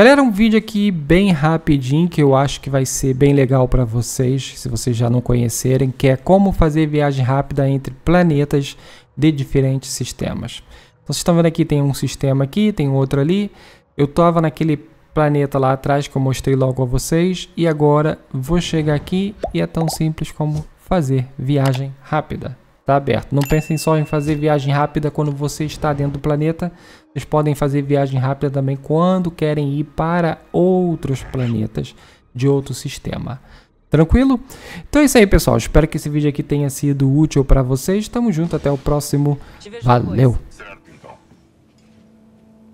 Galera, um vídeo aqui bem rapidinho que eu acho que vai ser bem legal para vocês, se vocês já não conhecerem, que é como fazer viagem rápida entre planetas de diferentes sistemas. Então, vocês estão vendo aqui, tem um sistema aqui, tem outro ali. Eu estava naquele planeta lá atrás que eu mostrei logo a vocês e agora vou chegar aqui e é tão simples como fazer viagem rápida. Tá aberto. Não pensem só em fazer viagem rápida quando você está dentro do planeta. Vocês podem fazer viagem rápida também quando querem ir para outros planetas de outro sistema. Tranquilo? Então é isso aí, pessoal. Espero que esse vídeo aqui tenha sido útil para vocês. Tamo junto, até o próximo. Valeu!